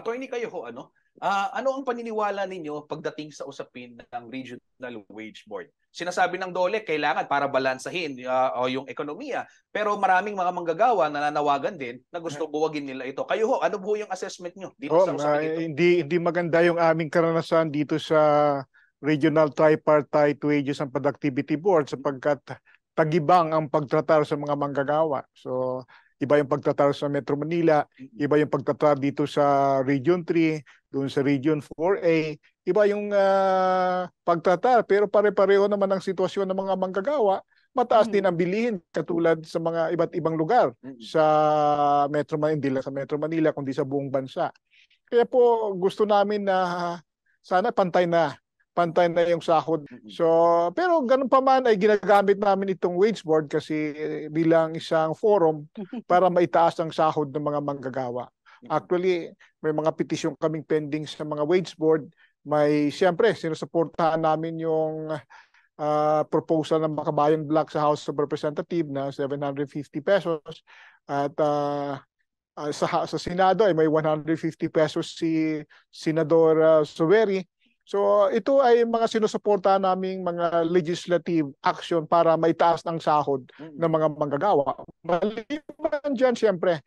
Attorney kayo ho, ano? Uh, ano ang paniniwala ninyo pagdating sa usapin ng Regional Wage Board? Sinasabi ng DOLE, kailangan para balansahin uh, yung ekonomiya. Pero maraming mga manggagawa nananawagan din na gusto mm. buwagin nila ito. Kayo ho, ano ho yung assessment nyo dito oh, sa usapin ito? hindi, hindi maganda yung aming karanasan dito sa Regional Tripartite Wages and Productivity Board sapagkat tagibang ang pagtratar sa mga manggagawa. So, iba yung pagtatar sa Metro Manila, mm-hmm. iba yung pagtatar dito sa Region 3, doon sa Region 4A, iba yung uh, ah, pagtatar pero pare-pareho naman ang sitwasyon ng mga manggagawa. Mataas mm. din mm-hmm. ang bilihin katulad sa mga iba't ibang lugar mm. sa Metro Manila, sa Metro Manila kundi sa buong bansa. Kaya po gusto namin na ah, sana pantay na pantay na yung sahod. So, pero ganun pa man ay ginagamit namin itong wage board kasi eh, bilang isang forum para maitaas ang sahod ng mga manggagawa. Actually, may mga petisyon kaming pending sa mga wage board. May, siyempre, sinusuportahan namin yung uh, proposal ng Makabayan Block sa House of Representatives na 750 pesos at uh, sa, sa Senado ay may 150 pesos si Senador uh, Soveri So ito ay mga sinusuporta naming mga legislative action para maitaas ng sahod ng mga manggagawa. Maliban dyan siyempre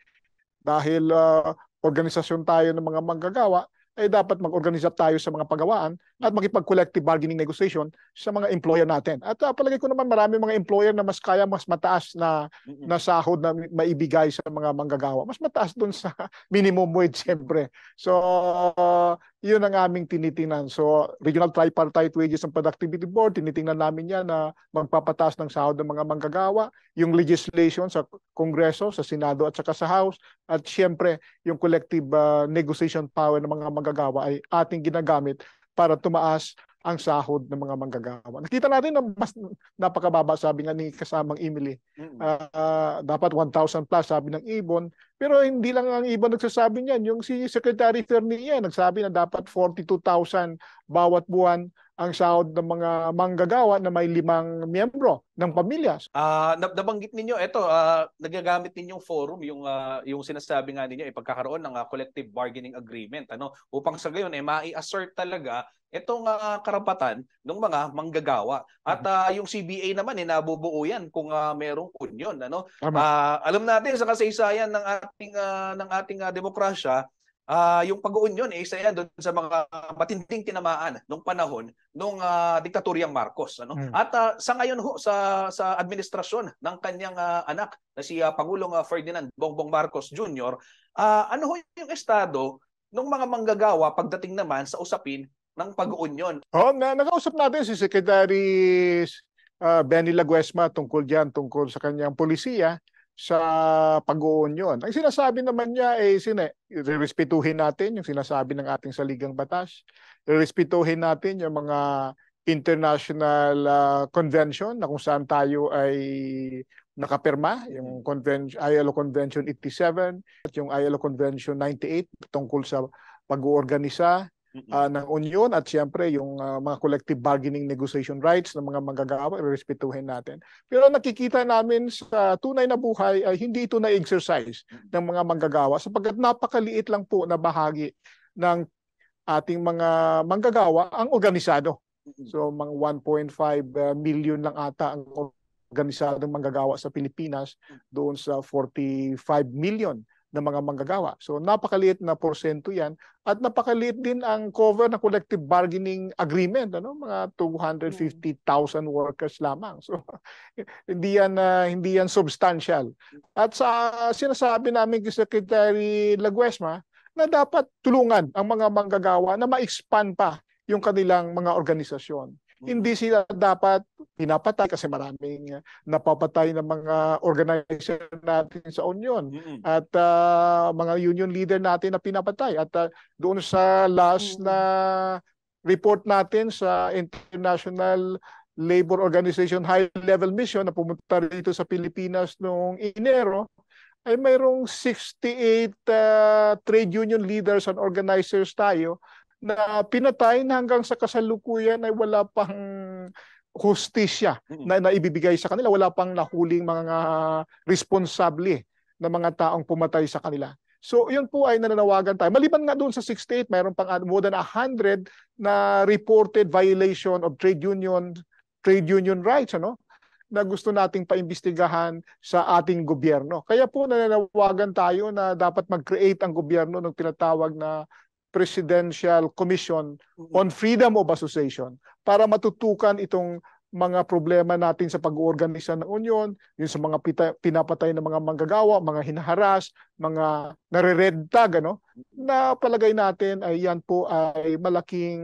dahil uh, organisasyon tayo ng mga manggagawa ay eh, dapat mag-organize tayo sa mga pagawaan at makipag-collective bargaining negotiation sa mga employer natin. At uh, palagay ko naman marami mga employer na mas kaya mas mataas na na sahod na maibigay sa mga manggagawa. Mas mataas doon sa minimum wage siyempre. So uh, yun ang aming tinitingnan. So, Regional Tripartite Wages and Productivity Board, tinitingnan namin yan na magpapatas ng sahod ng mga manggagawa, yung legislation sa Kongreso, sa Senado at saka sa House, at siyempre yung collective uh, negotiation power ng mga manggagawa ay ating ginagamit para tumaas ang sahod ng mga manggagawa. Nakita natin na mas napakababa sabi nga ni kasamang Emily. Uh, uh, dapat 1,000 plus sabi ng Ibon. Pero hindi lang ang Ibon nagsasabi niyan. Yung si Secretary Fernia nagsabi na dapat 42,000 bawat buwan ang sahod ng mga manggagawa na may limang miyembro ng pamilya. Ah, uh, nabanggit ninyo ito, uh, ah, nagagamit ninyong forum yung uh, yung sinasabi nga ninyo ay eh, pagkakaroon ng uh, collective bargaining agreement ano upang sa gayon ay eh, mai-assert talaga itong uh, karapatan ng mga manggagawa. At uh, yung CBA naman eh nabubuo yan kung uh, merong union ano. Uh, alam natin sa kasaysayan ng ating uh, ng ating uh, demokrasya Uh, yung pag-uunyon, eh, isa yan doon sa mga matinding tinamaan nung panahon nung uh, ah, diktatoryang Marcos. Ano? Hmm. At uh, sa ngayon ho, sa, sa administrasyon ng kanyang uh, anak na si uh, Pangulong uh, Ferdinand Bongbong Marcos Jr., uh, ano ho yung estado nung mga manggagawa pagdating naman sa usapin ng pag-uunyon? Oh, na nakausap natin si Secretary uh, Benny Laguesma tungkol diyan tungkol sa kanyang polisiya sa pag-uunyon. Ang sinasabi naman niya ay eh, sine, eh, respetuhin natin yung sinasabi ng ating saligang batas. Respetuhin natin yung mga international uh, convention na kung saan tayo ay nakapirma, yung convention, ILO Convention 87 at yung ILO Convention 98 tungkol sa pag-oorganisa uh, ng union at siyempre yung uh, mga collective bargaining negotiation rights ng mga manggagawa irerespetuhin natin. Pero nakikita namin sa tunay na buhay ay uh, hindi ito na-exercise ng mga manggagawa sapagkat napakaliit lang po na bahagi ng ating mga manggagawa ang organisado. So mga 1.5 ah, million lang ata ang organisadong manggagawa sa Pilipinas doon sa 45 million ng mga manggagawa. So napakaliit na porsyento 'yan at napakaliit din ang cover ng collective bargaining agreement ano mga 250,000 workers lamang. So hindi yan uh, hindi yan substantial. At sa uh, sinasabi namin kay Secretary Laguesma na dapat tulungan ang mga manggagawa na ma-expand pa yung kanilang mga organisasyon. Hindi sila dapat pinapatay kasi maraming napapatay ng mga organizer natin sa union mm-hmm. at uh, mga union leader natin na pinapatay. At uh, doon sa last mm-hmm. na report natin sa International Labor Organization High Level Mission na pumunta rito sa Pilipinas noong Enero, ay mayroong 68 uh, ah, trade union leaders and organizers tayo na pinatay na hanggang sa kasalukuyan ay wala pang hustisya na, na ibibigay sa kanila. Wala pang nahuling mga responsable na mga taong pumatay sa kanila. So yun po ay nananawagan tayo. Maliban nga doon sa 68, mayroon pang more than 100 na reported violation of trade union trade union rights ano na gusto nating paimbestigahan sa ating gobyerno. Kaya po nananawagan tayo na dapat mag-create ang gobyerno ng tinatawag na Presidential Commission mm-hmm. on Freedom of Association para matutukan itong mga problema natin sa pag organisa ng union, yun sa mga pita, pinapatay ng mga manggagawa, mga hinaharas, mga nare-red tag, ano, na palagay natin ay yan po ay malaking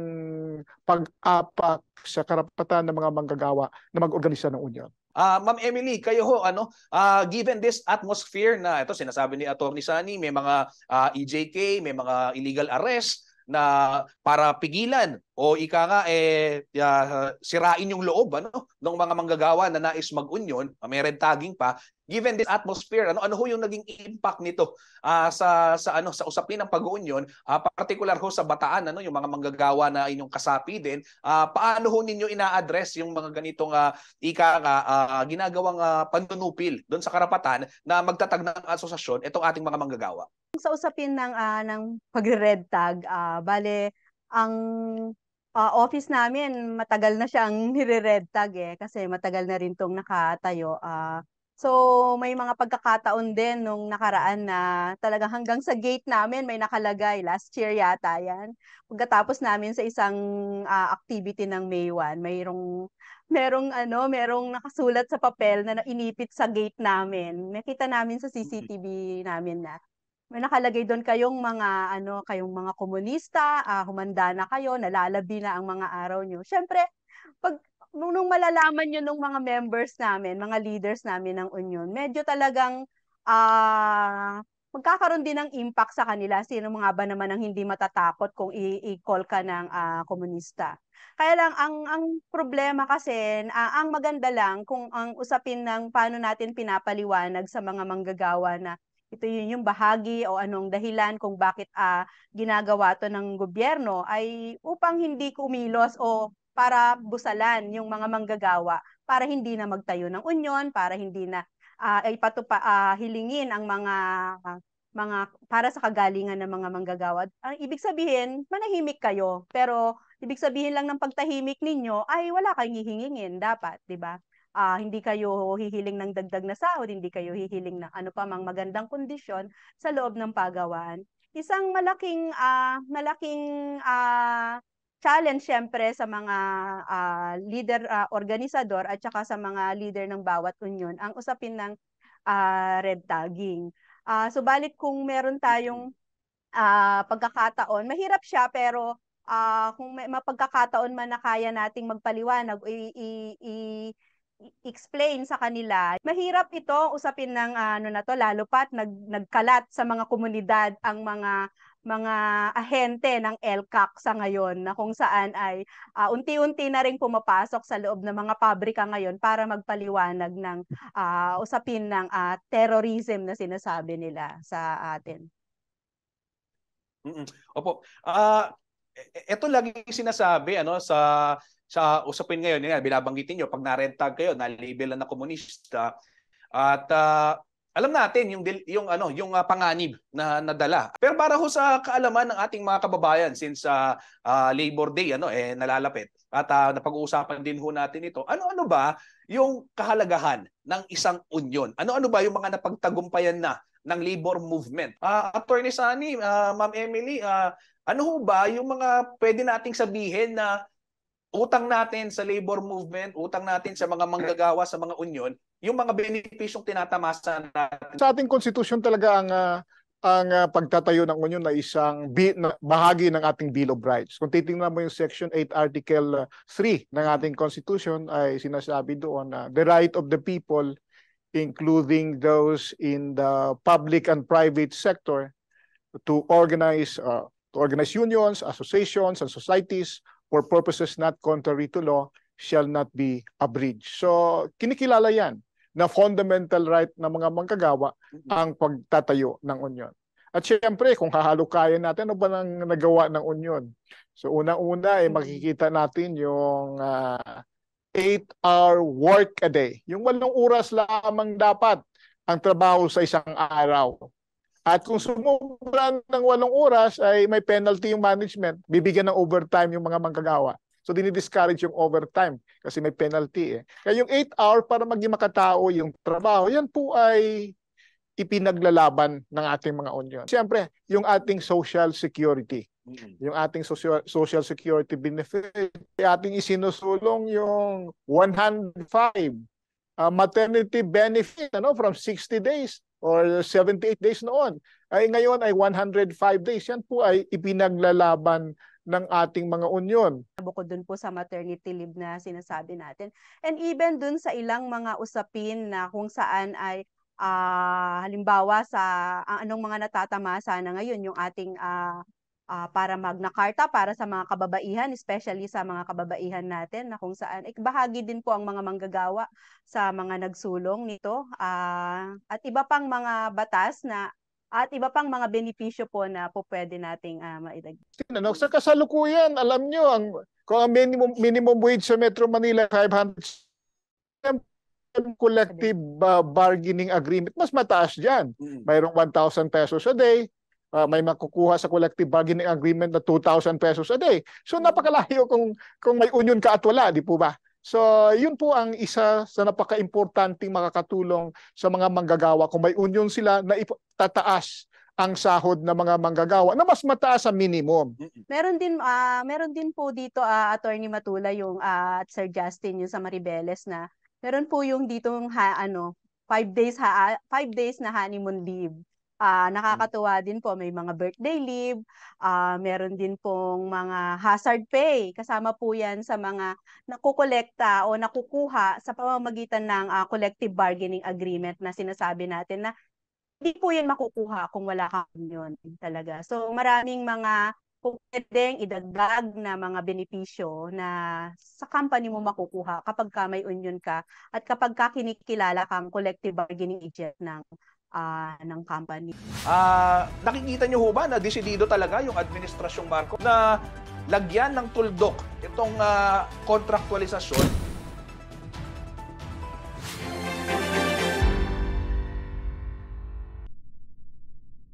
pag-apak sa karapatan ng mga manggagawa na mag-organisa ng union. Uh, Ma'am Emily, kayo ho, ano, uh, given this atmosphere na ito sinasabi ni Attorney Sani, may mga uh, ah, EJK, may mga illegal arrest, na para pigilan o ika nga eh uh, sirain yung loob ano ng mga manggagawa na nais mag-union, ah, may red tagging pa. Given this atmosphere, ano ano ho yung naging impact nito uh, sa sa ano sa usapin ng pag-union, uh, particular ho sa Bataan ano yung mga manggagawa na inyong kasapi din, uh, paano ho ninyo ina-address yung mga ganitong uh, ika nga uh, ginagawang uh, panunupil doon sa karapatan na magtatag ng asosasyon itong ating mga manggagawa? sa usapin ng uh, ng pagre-red tag, uh, bale ang uh, office namin matagal na siyang nire-red tag eh kasi matagal na rin tong nakatayo. Uh, so may mga pagkakataon din nung nakaraan na talaga hanggang sa gate namin may nakalagay last year yata 'yan. Pagkatapos namin sa isang uh, activity ng May 1, mayroong merong ano, merong nakasulat sa papel na inipit sa gate namin. Nakita namin sa CCTV namin na may nakalagay doon kayong mga ano, kayong mga komunista, uh, humanda na kayo, nalalabi na ang mga araw nyo. Syempre, pag nung, malalaman niyo nung mga members namin, mga leaders namin ng union, medyo talagang uh, magkakaroon din ng impact sa kanila. Sino mga ba naman ang hindi matatakot kung i-call ka ng uh, komunista? Kaya lang, ang, ang problema kasi, uh, ang maganda lang kung ang usapin ng paano natin pinapaliwanag sa mga manggagawa na ito yun yung bahagi o anong dahilan kung bakit uh, ginagawa to ng gobyerno ay upang hindi kumilos o para busalan yung mga manggagawa para hindi na magtayo ng union para hindi na uh, ah, ipatupa, uh, ah, hilingin ang mga uh, mga para sa kagalingan ng mga manggagawa. Ang ibig sabihin, manahimik kayo, pero ibig sabihin lang ng pagtahimik ninyo ay wala kang hihingin dapat, 'di ba? uh, hindi kayo hihiling ng dagdag na sahod, hindi kayo hihiling ng ano pa mang magandang kondisyon sa loob ng pagawaan. Isang malaking uh, malaking uh, challenge syempre sa mga uh, leader uh, organisador at saka sa mga leader ng bawat union ang usapin ng uh, red tagging. Uh, subalit kung meron tayong uh, pagkakataon, mahirap siya pero uh, kung may mapagkakataon man na kaya nating magpaliwanag, i, i, i explain sa kanila. Mahirap ito usapin ng ano na to lalo pat nag, nagkalat sa mga komunidad ang mga mga ahente ng LCAC sa ngayon na kung saan ay uh, unti-unti na rin pumapasok sa loob ng mga pabrika ngayon para magpaliwanag ng uh, usapin ng uh, terrorism na sinasabi nila sa atin. Mm-mm. Opo. Ah uh, e-, ito e-, lagi sinasabi ano sa sa usapin ngayon, yan, binabanggitin nyo, pag narentag kayo, na-label na komunista, at uh, alam natin yung yung ano yung uh, panganib na nadala. Pero para ho sa kaalaman ng ating mga kababayan since uh, uh, Labor Day ano eh nalalapit at uh, napag-uusapan din ho natin ito. Ano-ano ba yung kahalagahan ng isang union? Ano-ano ba yung mga napagtagumpayan na ng labor movement? Uh, Attorney Sani, uh, Ma'am Emily, uh, ano ho ba yung mga pwede nating sabihin na utang natin sa labor movement, utang natin sa mga manggagawa, sa mga union, yung mga benepisyong tinatamasa natin. Sa ating konstitusyon talaga ang uh, ang uh, pagtatayo ng union na isang bi- na bahagi ng ating Bill of Rights. Kung titingnan mo yung Section 8 Article 3 ah, ng ating constitution ay sinasabi doon na uh, the right of the people including those in the public and private sector to organize uh, to organize unions, associations and societies for purposes not contrary to law shall not be abridged. So kinikilala yan na fundamental right ng mga manggagawa mm-hmm. ang pagtatayo ng union. At siyempre, kung hahalukayan natin, ano ba nang nagawa ng union? So unang-una, eh, mm-hmm. makikita natin yung 8-hour ah, work a day. Yung walong oras lamang dapat ang trabaho sa isang araw. At kung sumubra ng walong oras ay may penalty yung management. Bibigyan ng overtime yung mga manggagawa. So dinidiscourage yung overtime kasi may penalty eh. Kaya yung 8 hour para maging makatao yung trabaho, yan po ay ipinaglalaban ng ating mga union. Siyempre, yung ating social security. Mm. Yung ating social, social security benefit, ating isinusulong yung 105 uh, ah, maternity benefit ano from 60 days or 78 days noon ay ngayon ay 105 days. Yan po ay ipinaglalaban ng ating mga union. Bukod dun po sa maternity leave na sinasabi natin. And even dun sa ilang mga usapin na kung saan ay uh, halimbawa sa uh, anong mga natatamasa na ngayon yung ating uh, uh, para Magna Carta para sa mga kababaihan, especially sa mga kababaihan natin na kung saan eh, bahagi din po ang mga manggagawa sa mga nagsulong nito uh, at iba pang mga batas na at iba pang mga benepisyo po na po pwede nating uh, ah, maidagdag. Tinanong sa kasalukuyan, alam nyo, ang, kung ang minimum, minimum wage sa Metro Manila 500 collective uh, bargaining agreement, mas mataas dyan. Hmm. Mayroong 1,000 pesos a day, uh, may makukuha sa collective bargaining agreement na 2,000 pesos a day. So hmm. napakalayo kung kung may union ka at wala, di po ba? So, yun po ang isa sa napaka-importanting makakatulong sa mga manggagawa. Kung may union sila, na tataas ang sahod ng mga manggagawa na mas mataas sa minimum. Meron din uh, meron din po dito uh, attorney Matula yung uh, at Sir Justin yung sa Maribeles na meron po yung dito yung ha, ano 5 days ha 5 days na honeymoon leave. Uh, nakakatuwa din po, may mga birthday leave, uh, meron din pong mga hazard pay. Kasama po yan sa mga nakukolekta o nakukuha sa pamamagitan ng uh, collective bargaining agreement na sinasabi natin na hindi po yan makukuha kung wala kang yun talaga. So maraming mga pwedeng idagdag na mga benepisyo na sa company mo makukuha kapag ka may union ka at kapag ka kinikilala kang collective bargaining agent ng uh, ng company. Uh, nakikita niyo ho ba na desidido talaga yung Administrasyong Marcos na lagyan ng tuldok itong uh, ah, kontraktualisasyon